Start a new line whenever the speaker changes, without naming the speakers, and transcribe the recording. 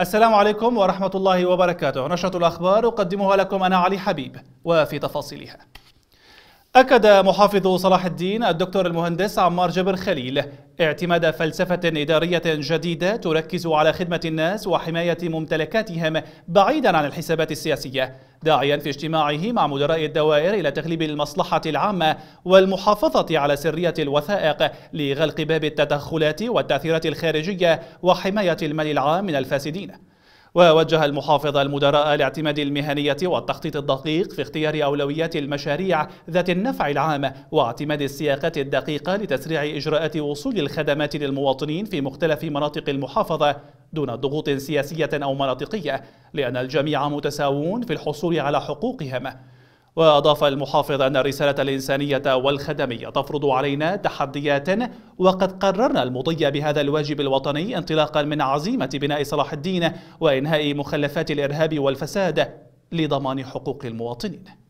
السلام عليكم ورحمة الله وبركاته نشرة الأخبار أقدمها لكم أنا علي حبيب وفي تفاصيلها أكد محافظ صلاح الدين الدكتور المهندس عمار جبر خليل اعتماد فلسفة إدارية جديدة تركز على خدمة الناس وحماية ممتلكاتهم بعيدا عن الحسابات السياسية داعيا في اجتماعه مع مدراء الدوائر إلى تغليب المصلحة العامة والمحافظة على سرية الوثائق لغلق باب التدخلات والتأثيرات الخارجية وحماية المال العام من الفاسدين ووجه المحافظ المدراء لاعتماد المهنية والتخطيط الدقيق في اختيار أولويات المشاريع ذات النفع العام واعتماد السياقات الدقيقة لتسريع إجراءات وصول الخدمات للمواطنين في مختلف مناطق المحافظة دون ضغوط سياسية أو مناطقية لأن الجميع متساوون في الحصول على حقوقهم وأضاف المحافظ أن الرسالة الإنسانية والخدمية تفرض علينا تحديات وقد قررنا المضي بهذا الواجب الوطني انطلاقا من عزيمة بناء صلاح الدين وإنهاء مخلفات الإرهاب والفساد لضمان حقوق المواطنين